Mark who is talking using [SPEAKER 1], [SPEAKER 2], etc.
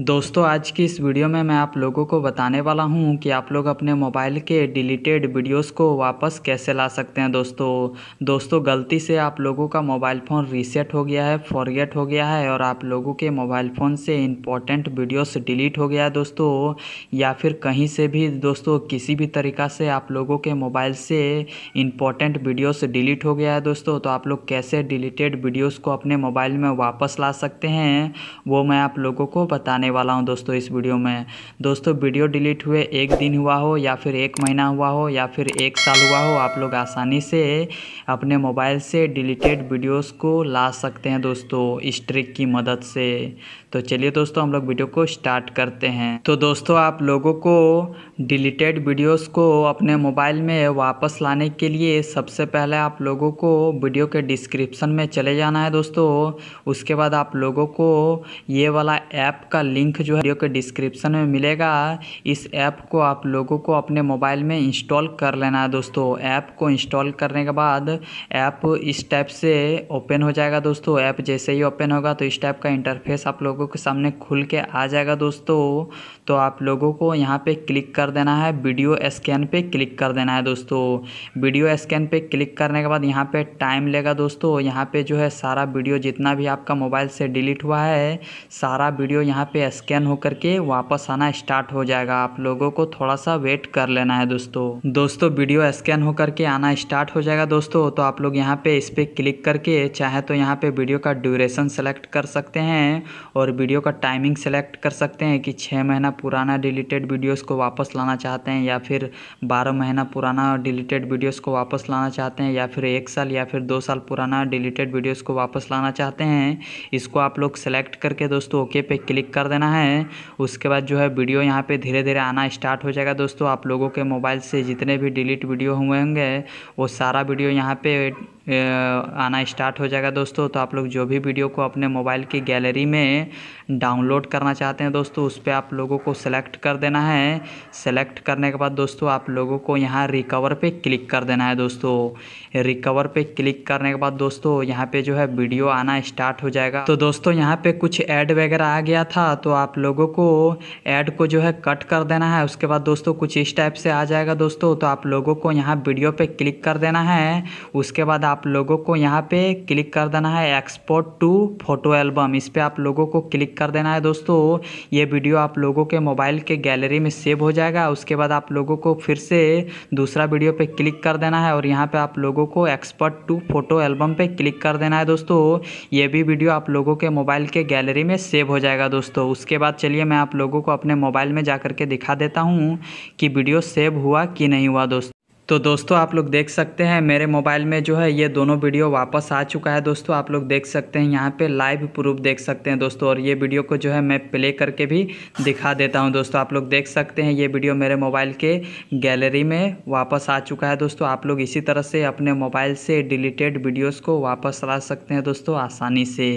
[SPEAKER 1] दोस्तों आज की इस वीडियो में मैं आप लोगों को बताने वाला हूं कि आप लोग अपने मोबाइल के डिलीटेड वीडियोस को वापस कैसे ला सकते हैं दोस्तों दोस्तों गलती से आप लोगों का मोबाइल फ़ोन रीसेट हो गया है फॉरगेट हो गया है और आप लोगों के मोबाइल फ़ोन से इम्पॉर्टेंट वीडियोस डिलीट हो गया है दोस्तों या फिर कहीं से भी दोस्तों किसी भी तरीका से आप लोगों के मोबाइल से इम्पॉर्टेंट वीडियोस डिलीट हो गया है दोस्तों तो आप लोग कैसे डिलीटेड वीडियोज़ को अपने मोबाइल में वापस ला सकते हैं वो मैं आप लोगों को बताने बताने वाला हूँ दोस्तों इस वीडियो में दोस्तों वीडियो डिलीट हुए एक दिन हुआ हो या फिर एक महीना हुआ हो या फिर एक साल हुआ हो आप लोग आसानी से अपने मोबाइल से डिलीटेड वीडियोस को ला सकते हैं दोस्तों इस ट्रिक की मदद से तो चलिए दोस्तों हम लोग वीडियो को स्टार्ट करते हैं तो दोस्तों आप लोगों को डिलीटेड वीडियोस को अपने मोबाइल में वापस लाने के लिए सबसे पहले आप लोगों को वीडियो के डिस्क्रिप्शन में चले जाना है दोस्तों उसके बाद आप लोगों को ये वाला ऐप का लिंक जो है वीडियो के डिस्क्रिप्शन में मिलेगा इस ऐप को आप लोगों को अपने मोबाइल में इंस्टॉल कर लेना है दोस्तों ऐप को इंस्टॉल करने के बाद ऐप इस टाइप से ओपन हो जाएगा दोस्तों ऐप जैसे ही ओपन होगा तो इस टाइप का इंटरफेस आप लोगों के सामने खुल के आ जाएगा दोस्तों तो आप लोगों को यहाँ पे क्लिक कर देना है वीडियो स्कैन पे क्लिक कर देना है दोस्तों वीडियो स्कैन पे क्लिक करने के बाद यहाँ पे टाइम लेगा दोस्तों यहाँ पे जो है सारा वीडियो जितना भी आपका मोबाइल से डिलीट हुआ है सारा वीडियो यहाँ पे स्कैन होकर के वापस आना स्टार्ट हो जाएगा आप लोगों को थोड़ा सा वेट कर लेना है दोस्तों दोस्तों वीडियो स्कैन होकर के आना स्टार्ट हो जाएगा दोस्तों तो आप लोग यहाँ पे इस पर क्लिक करके चाहे तो यहाँ पे वीडियो का ड्यूरेशन सेलेक्ट कर सकते हैं और वीडियो का टाइमिंग सेलेक्ट कर सकते हैं कि छः महीना पुराना डिलीटेड वीडियोज़ को वापस लाना चाहते हैं या फिर बारह महीना पुराना डिलीटेड वीडियोज़ को वापस लाना चाहते हैं या फिर एक साल या फिर दो साल पुराना डिलीटेड वीडियोज़ को वापस लाना चाहते हैं इसको आप लोग सेलेक्ट करके दोस्तों ओके पे क्लिक कर देना है उसके बाद जो है वीडियो यहाँ पे धीरे धीरे आना स्टार्ट हो जाएगा दोस्तों आप लोगों के मोबाइल से जितने भी डिलीट वीडियो हुए होंगे वो सारा वीडियो यहाँ पे आना स्टार्ट हो जाएगा दोस्तों तो आप लोग जो भी वीडियो को अपने मोबाइल की गैलरी में डाउनलोड करना चाहते हैं दोस्तों उस पर आप लोगों को सेलेक्ट कर देना है सेलेक्ट करने के बाद दोस्तों आप लोगों को यहाँ रिकवर पे क्लिक कर देना है दोस्तों रिकवर पे क्लिक करने के बाद दोस्तों यहाँ पे जो है वीडियो आना स्टार्ट हो जाएगा तो दोस्तों यहाँ पे कुछ ऐड वगैरह आ गया था तो आप लोगों को ऐड को जो है कट कर देना है उसके बाद दोस्तों कुछ इस टाइप से आ जाएगा दोस्तों तो आप लोगों को यहाँ वीडियो पर क्लिक कर देना है उसके बाद आप लोगों को यहाँ पे क्लिक कर देना है एक्सपोर्ट टू फोटो एल्बम इस पर आप लोगों को क्लिक कर देना है दोस्तों ये वीडियो आप लोगों के मोबाइल के गैलरी में सेव हो जाएगा उसके बाद आप लोगों को फिर से दूसरा वीडियो पे क्लिक कर देना है और यहाँ पे आप लोगों को एक्सपोर्ट टू फोटो एल्बम पर क्लिक कर देना है दोस्तों ये भी वीडियो आप लोगों के मोबाइल के गैलरी में सेव हो जाएगा दोस्तों उसके बाद चलिए मैं आप लोगों को अपने मोबाइल में जा के दिखा देता हूँ कि वीडियो सेव हुआ कि नहीं हुआ दोस्तों तो दोस्तों आप लोग देख सकते हैं मेरे मोबाइल में जो है ये दोनों वीडियो वापस आ चुका है दोस्तों आप लोग देख सकते हैं यहाँ पे लाइव प्रूफ देख सकते हैं दोस्तों और ये वीडियो को जो है मैं प्ले करके भी दिखा देता हूँ दोस्तों आप लोग देख सकते हैं ये वीडियो मेरे मोबाइल के गैलरी में वापस आ चुका है दोस्तों आप लोग इसी तरह से अपने मोबाइल से डिलीटेड वीडियोज़ को वापस ला सकते हैं दोस्तों आसानी से